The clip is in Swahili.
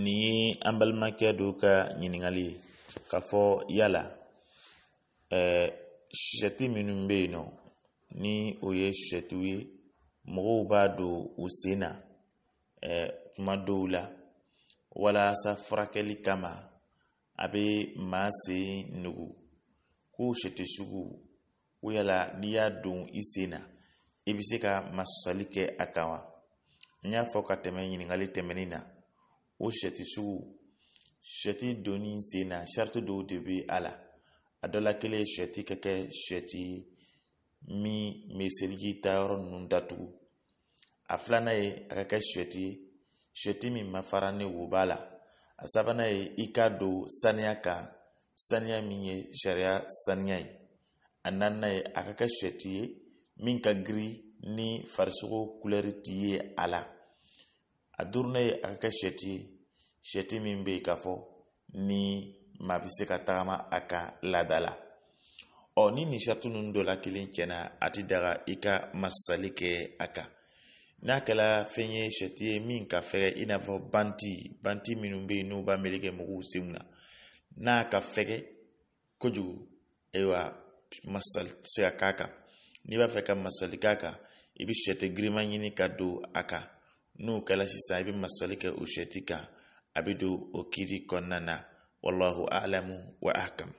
nin ye an balimakɛ do ka ɲininkali ye k'a fɔ yala eh, sɛti minnu be yen nɔ ni o ye sɛtiw ye mɔgɔw b'a don u sen na eh, kuma dɔw la walasa furakɛli kama a be maa sen nugu ko sɛti sugu ko yala n'i y'a don i sen na i be se ka masali kɛ a kan wa n y'a fɔ ka tɛmɛ ɲiningali tɛmɛni na o sɛti sugu sɛti donni sen na sariti dɔw de bɛ a la a dɔ la kelen sɛti ka kɛ sɛti min bɛ seliji dayɔrɔ ninnu datugu a filanan ye a ka kɛ sɛti sɛti min ma fara ni wo b'a la a sabanan ye i k'a don saniya kan saniya min ye sariya saniya ye a naaninan ye a ka kɛ sɛti ye min ka girin ni farisogo kulɛri t'i ye a la a duurunan ye a ka kɛ sɛti ye sɛti min bɛ yen k'a fɔ ni maa bɛ se ka tagama a ka laada la ɔ ni nin sɛti ninnu dɔ la kelen tiɲɛna a ti daga i ka masali kɛ a kan n'a kɛla fɛn ye sɛti ye min ka fɛgɛ i n'a fɔ banti banti minnu bɛ yen n'u b'a meleke mɔgɔw senw na n'a ka fɛgɛ kojugu ayiwa masali tɛ se ka k'a kan n'i b'a fɛ ka masali k'a kan i bɛ sɛti girinma ɲini ka don a kan n'o kɛla sisan i bɛ masali kɛ o sɛti kan Abidu okiri konana. o alamu wa ahkam